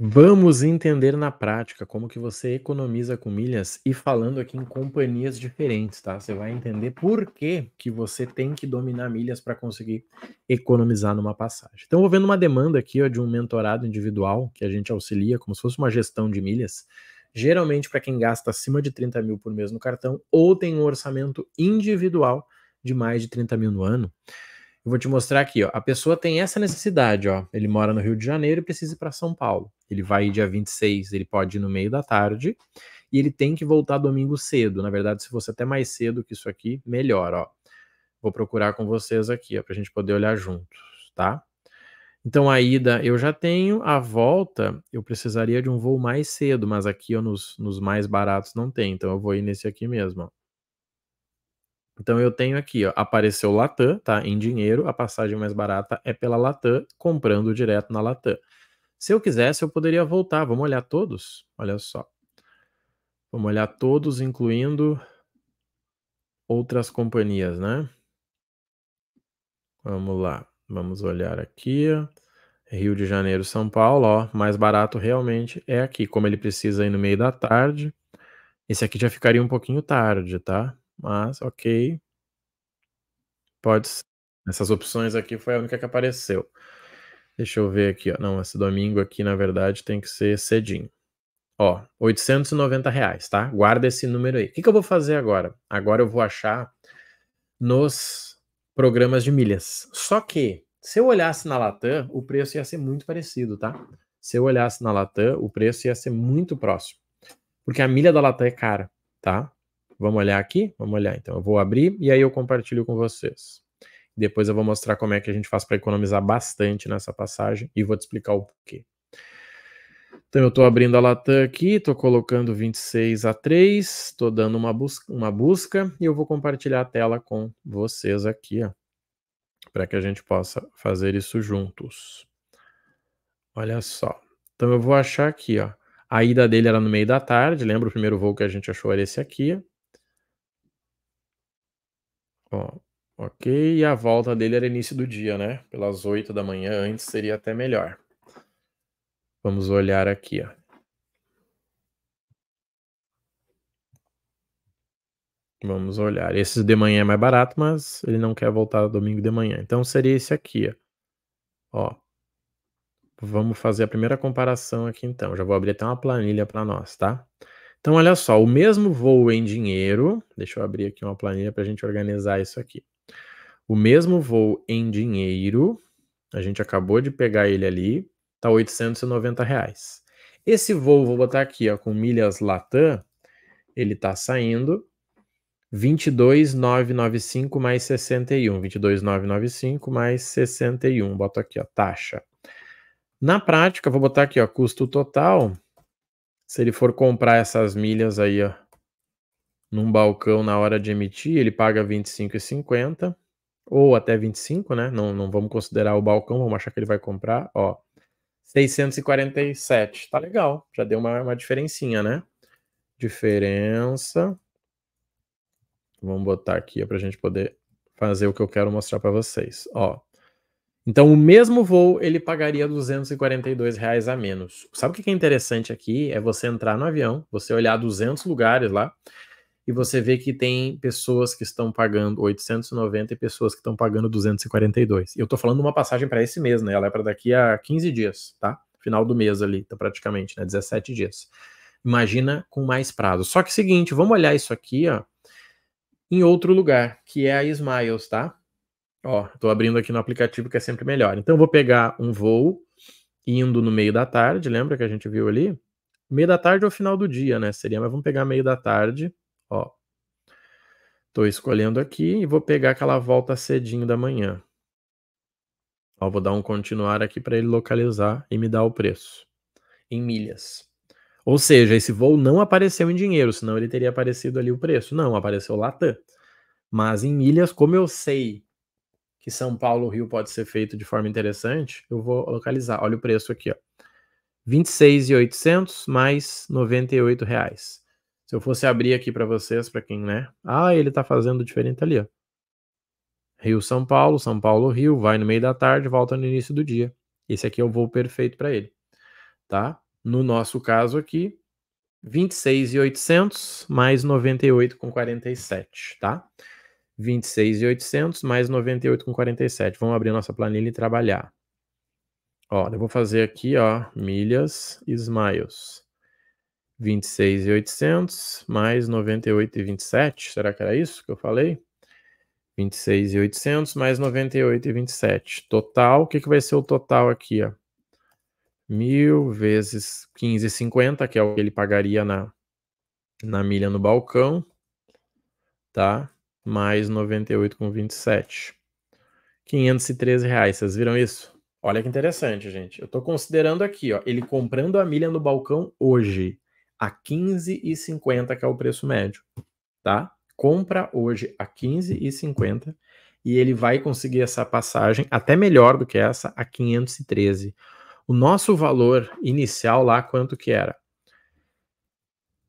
Vamos entender na prática como que você economiza com milhas e falando aqui em companhias diferentes, tá? Você vai entender por que, que você tem que dominar milhas para conseguir economizar numa passagem. Então, vou vendo uma demanda aqui ó, de um mentorado individual que a gente auxilia como se fosse uma gestão de milhas, geralmente para quem gasta acima de 30 mil por mês no cartão ou tem um orçamento individual de mais de 30 mil no ano. Eu vou te mostrar aqui, ó. A pessoa tem essa necessidade, ó. Ele mora no Rio de Janeiro e precisa ir para São Paulo. Ele vai dia 26, ele pode ir no meio da tarde e ele tem que voltar domingo cedo. Na verdade, se fosse até mais cedo que isso aqui, melhor, ó. Vou procurar com vocês aqui, ó, a gente poder olhar juntos, tá? Então a ida eu já tenho, a volta eu precisaria de um voo mais cedo, mas aqui ó, nos, nos mais baratos não tem, então eu vou ir nesse aqui mesmo. Ó. Então eu tenho aqui, ó, apareceu Latam, tá? Em dinheiro, a passagem mais barata é pela Latam, comprando direto na Latam. Se eu quisesse, eu poderia voltar. Vamos olhar todos? Olha só. Vamos olhar todos, incluindo outras companhias, né? Vamos lá. Vamos olhar aqui. Rio de Janeiro, São Paulo, ó, mais barato realmente é aqui, como ele precisa ir no meio da tarde. Esse aqui já ficaria um pouquinho tarde, tá? mas ok. Pode ser. Essas opções aqui foi a única que apareceu. Deixa eu ver aqui, ó. Não, esse domingo aqui, na verdade, tem que ser cedinho. Ó, 890 reais, tá? Guarda esse número aí. O que, que eu vou fazer agora? Agora eu vou achar nos programas de milhas. Só que, se eu olhasse na Latam, o preço ia ser muito parecido, tá? Se eu olhasse na Latam, o preço ia ser muito próximo. Porque a milha da Latam é cara, tá? Vamos olhar aqui? Vamos olhar. Então, eu vou abrir e aí eu compartilho com vocês. Depois eu vou mostrar como é que a gente faz para economizar bastante nessa passagem e vou te explicar o porquê. Então, eu estou abrindo a Latam aqui, estou colocando 26 a 3, estou dando uma busca, uma busca e eu vou compartilhar a tela com vocês aqui, para que a gente possa fazer isso juntos. Olha só. Então, eu vou achar aqui, ó. A ida dele era no meio da tarde, lembra o primeiro voo que a gente achou era esse aqui. Ó, ok, e a volta dele era início do dia, né? Pelas 8 da manhã, antes seria até melhor. Vamos olhar aqui, ó. Vamos olhar. Esse de manhã é mais barato, mas ele não quer voltar domingo de manhã. Então seria esse aqui, ó. ó. Vamos fazer a primeira comparação aqui então. Já vou abrir até uma planilha para nós, tá? Então, olha só, o mesmo voo em dinheiro, deixa eu abrir aqui uma planilha para a gente organizar isso aqui. O mesmo voo em dinheiro, a gente acabou de pegar ele ali, tá 890 reais. Esse voo, vou botar aqui, ó, com milhas Latam, ele está saindo 22,995 mais 61, 22,995 mais 61, boto aqui, ó, taxa. Na prática, vou botar aqui, ó, custo total, se ele for comprar essas milhas aí, ó, num balcão na hora de emitir, ele paga 25,50 ou até 25, né? Não, não vamos considerar o balcão, vamos achar que ele vai comprar, ó. 647. Tá legal, já deu uma, uma diferencinha, né? Diferença. Vamos botar aqui para a gente poder fazer o que eu quero mostrar para vocês. Ó, então, o mesmo voo ele pagaria 242 reais a menos. Sabe o que é interessante aqui? É você entrar no avião, você olhar 200 lugares lá e você ver que tem pessoas que estão pagando 890 e pessoas que estão pagando 242. E eu estou falando uma passagem para esse mês, né? Ela é para daqui a 15 dias, tá? Final do mês ali, tá praticamente, né? 17 dias. Imagina com mais prazo. Só que é seguinte, vamos olhar isso aqui, ó, em outro lugar, que é a Smiles, tá? Ó, estou abrindo aqui no aplicativo que é sempre melhor. Então, eu vou pegar um voo indo no meio da tarde, lembra que a gente viu ali? Meio da tarde ou final do dia, né? Seria, mas vamos pegar meio da tarde, ó. Estou escolhendo aqui e vou pegar aquela volta cedinho da manhã. Ó, vou dar um continuar aqui para ele localizar e me dar o preço em milhas. Ou seja, esse voo não apareceu em dinheiro, senão ele teria aparecido ali o preço. Não, apareceu Latam. Mas em milhas, como eu sei que São Paulo Rio pode ser feito de forma interessante, eu vou localizar. Olha o preço aqui, ó. 26.800 mais 98 reais. Se eu fosse abrir aqui para vocês, para quem, né? Ah, ele está fazendo diferente ali, ó. Rio São Paulo, São Paulo Rio, vai no meio da tarde, volta no início do dia. Esse aqui é o voo perfeito para ele, tá? No nosso caso aqui, 26.800 mais 98,47, tá? 26,800 mais 98,47. Vamos abrir nossa planilha e trabalhar. Ó, eu vou fazer aqui, ó, milhas e smiles. 26,800 mais 98,27. Será que era isso que eu falei? 26,800 mais 98,27. Total, o que, que vai ser o total aqui, ó? 1.000 vezes 15,50, que é o que ele pagaria na, na milha no balcão, tá? mais 98,27. R$ 513,00. Vocês viram isso? Olha que interessante, gente. Eu estou considerando aqui, ó, ele comprando a milha no balcão hoje a 15,50, que é o preço médio, tá? Compra hoje a 15,50 e ele vai conseguir essa passagem até melhor do que essa a 513. O nosso valor inicial lá quanto que era?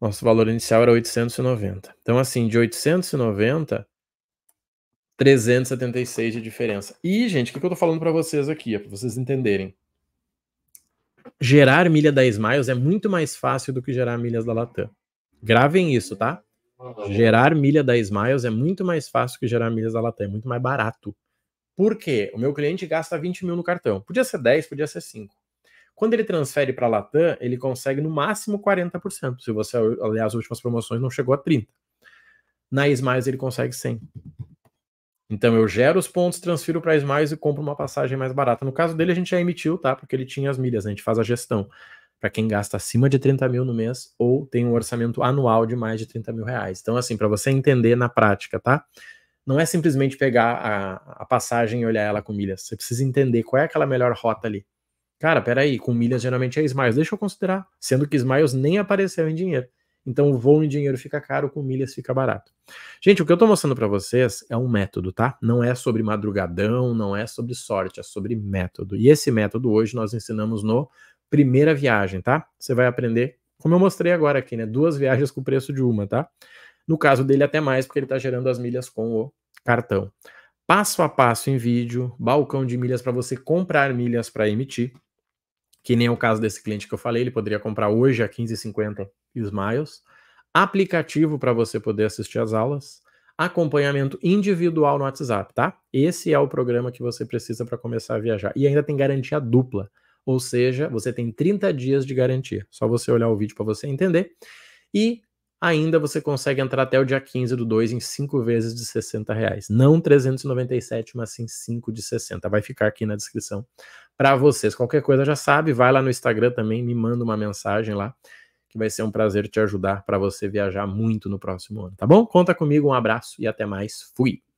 Nosso valor inicial era 890. Então, assim, de 890, 376 de diferença. E, gente, o que, eu tô falando para vocês aqui, para vocês entenderem? Gerar milha da miles é muito mais fácil do que gerar milhas da Latam. Gravem isso, tá? Gerar milha da miles é muito mais fácil que gerar milhas da Latam, é muito mais barato. Por quê? O meu cliente gasta 20 mil no cartão. Podia ser 10, podia ser 5. Quando ele transfere para a Latam, ele consegue no máximo 40%. Se você olhar as últimas promoções, não chegou a 30%. Na Smiles ele consegue 100%. Então eu gero os pontos, transfiro para a Smiles e compro uma passagem mais barata. No caso dele, a gente já emitiu, tá? Porque ele tinha as milhas, né? a gente faz a gestão. Para quem gasta acima de 30 mil no mês ou tem um orçamento anual de mais de 30 mil reais. Então, assim, para você entender na prática, tá? Não é simplesmente pegar a, a passagem e olhar ela com milhas. Você precisa entender qual é aquela melhor rota ali. Cara, peraí, com milhas geralmente é Smiles. Deixa eu considerar. Sendo que Smiles nem apareceu em dinheiro. Então o voo em dinheiro fica caro, com milhas fica barato. Gente, o que eu tô mostrando para vocês é um método, tá? Não é sobre madrugadão, não é sobre sorte, é sobre método. E esse método hoje nós ensinamos no primeira viagem, tá? Você vai aprender, como eu mostrei agora aqui, né? Duas viagens com o preço de uma, tá? No caso dele até mais, porque ele tá gerando as milhas com o cartão. Passo a passo em vídeo, balcão de milhas para você comprar milhas para emitir que nem é o caso desse cliente que eu falei, ele poderia comprar hoje a 15,50 Smiles. Aplicativo para você poder assistir as aulas. Acompanhamento individual no WhatsApp, tá? Esse é o programa que você precisa para começar a viajar. E ainda tem garantia dupla, ou seja, você tem 30 dias de garantia. Só você olhar o vídeo para você entender. E ainda você consegue entrar até o dia 15 do 2 em 5 vezes de 60 reais. Não 397, mas sim 5 de 60. Vai ficar aqui na descrição para vocês. Qualquer coisa já sabe, vai lá no Instagram também, me manda uma mensagem lá, que vai ser um prazer te ajudar para você viajar muito no próximo ano, tá bom? Conta comigo, um abraço e até mais. Fui!